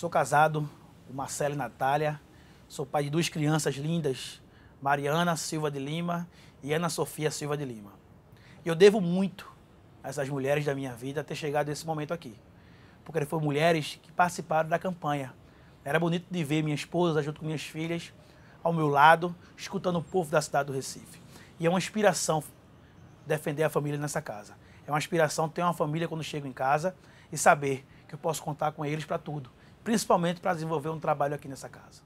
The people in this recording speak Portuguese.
Sou casado com Marcelo e Natália, sou pai de duas crianças lindas, Mariana Silva de Lima e Ana Sofia Silva de Lima. E eu devo muito a essas mulheres da minha vida ter chegado a esse momento aqui, porque foram mulheres que participaram da campanha. Era bonito de ver minha esposa junto com minhas filhas ao meu lado, escutando o povo da cidade do Recife. E é uma inspiração defender a família nessa casa. É uma inspiração ter uma família quando chego em casa e saber que eu posso contar com eles para tudo principalmente para desenvolver um trabalho aqui nessa casa.